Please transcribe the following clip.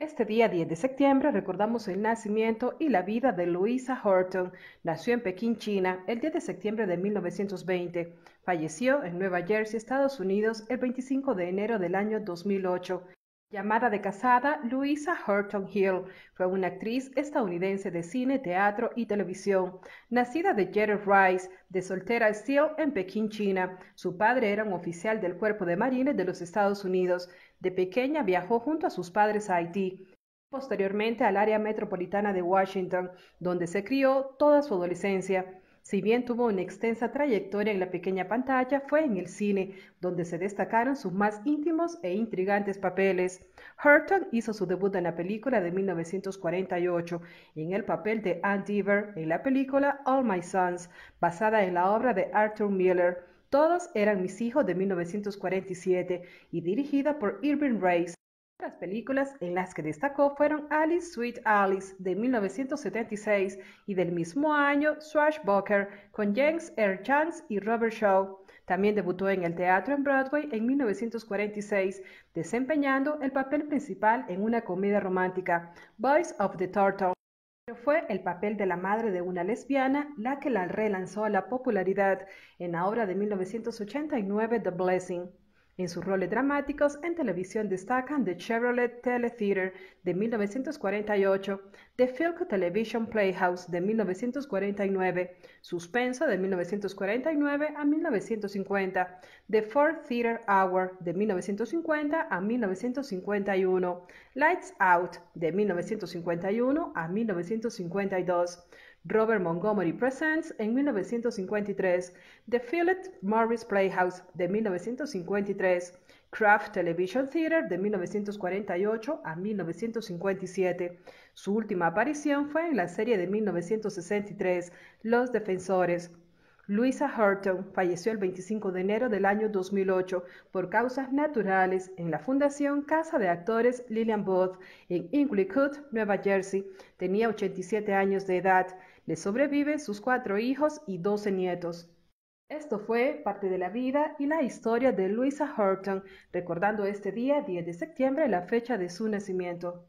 Este día 10 de septiembre recordamos el nacimiento y la vida de Louisa Horton. Nació en Pekín, China, el 10 de septiembre de 1920. Falleció en Nueva Jersey, Estados Unidos, el 25 de enero del año 2008. Llamada de casada, Luisa Horton Hill fue una actriz estadounidense de cine, teatro y televisión. Nacida de Jerry Rice, de soltera Steele en Pekín, China, su padre era un oficial del Cuerpo de Marines de los Estados Unidos. De pequeña viajó junto a sus padres a Haití, posteriormente al área metropolitana de Washington, donde se crió toda su adolescencia. Si bien tuvo una extensa trayectoria en la pequeña pantalla, fue en el cine donde se destacaron sus más íntimos e intrigantes papeles. Hurton hizo su debut en la película de 1948 en el papel de Ann Deaver en la película All My Sons, basada en la obra de Arthur Miller. Todos eran mis hijos de 1947 y dirigida por Irving Race. Las películas en las que destacó fueron Alice Sweet Alice de 1976 y del mismo año Swashbuckler, con James R. Chance y Robert Shaw. También debutó en el teatro en Broadway en 1946, desempeñando el papel principal en una comedia romántica, Boys of the Turtle. Pero fue el papel de la madre de una lesbiana la que la relanzó a la popularidad en la obra de 1989 The Blessing. En sus roles dramáticos en televisión destacan The Chevrolet Teletheater de 1948, The Philco Television Playhouse de 1949, Suspenso de 1949 a 1950, The Ford Theater Hour de 1950 a 1951, Lights Out de 1951 a 1952, Robert Montgomery Presents en 1953, The Philip Morris Playhouse de 1953, Kraft Television Theater de 1948 a 1957. Su última aparición fue en la serie de 1963, Los Defensores. Luisa Horton falleció el 25 de enero del año 2008 por causas naturales en la Fundación Casa de Actores Lillian Booth en Inglewood, Nueva Jersey. Tenía 87 años de edad. Le sobreviven sus cuatro hijos y doce nietos. Esto fue parte de la vida y la historia de Louisa Horton, recordando este día, 10 de septiembre, la fecha de su nacimiento.